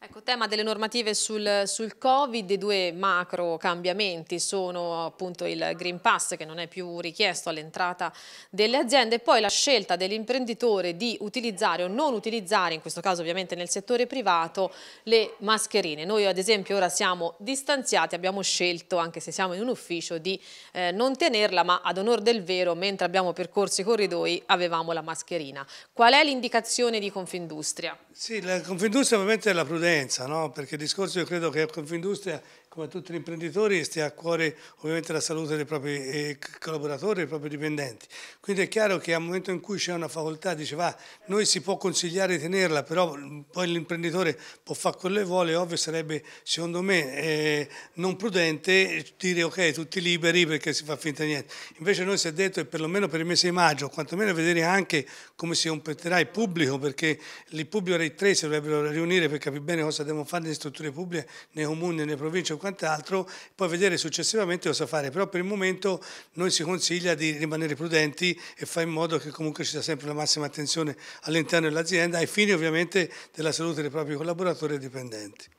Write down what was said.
Ecco, tema delle normative sul, sul, Covid, i due macro cambiamenti sono appunto il Green Pass che non è più richiesto all'entrata delle aziende e poi la scelta dell'imprenditore di utilizzare o non utilizzare, in questo caso ovviamente nel settore privato, le mascherine. Noi ad esempio ora siamo distanziati, abbiamo scelto, anche se siamo in un ufficio, di eh, non tenerla ma ad onor del vero, mentre abbiamo percorso i corridoi, avevamo la mascherina. Qual è l'indicazione di Confindustria? Sì, la Confindustria ovviamente è la prudenza prudenza, no? perché il discorso io credo che Confindustria come tutti gli imprenditori, stia a cuore ovviamente la salute dei propri eh, collaboratori, dei propri dipendenti. Quindi è chiaro che al momento in cui c'è una facoltà, dice va, noi si può consigliare di tenerla, però mm, poi l'imprenditore può fare quello che vuole, ovvio sarebbe secondo me eh, non prudente dire ok, tutti liberi perché si fa finta di niente. Invece noi si è detto che perlomeno per il mese di maggio, quantomeno vedere anche come si competerà il pubblico, perché il pubblico e i tre si dovrebbero riunire per capire bene cosa devono fare le strutture pubbliche, nei comuni, nelle province, quant'altro, poi vedere successivamente cosa fare, però per il momento noi si consiglia di rimanere prudenti e fare in modo che comunque ci sia sempre la massima attenzione all'interno dell'azienda ai fini ovviamente della salute dei propri collaboratori e dipendenti.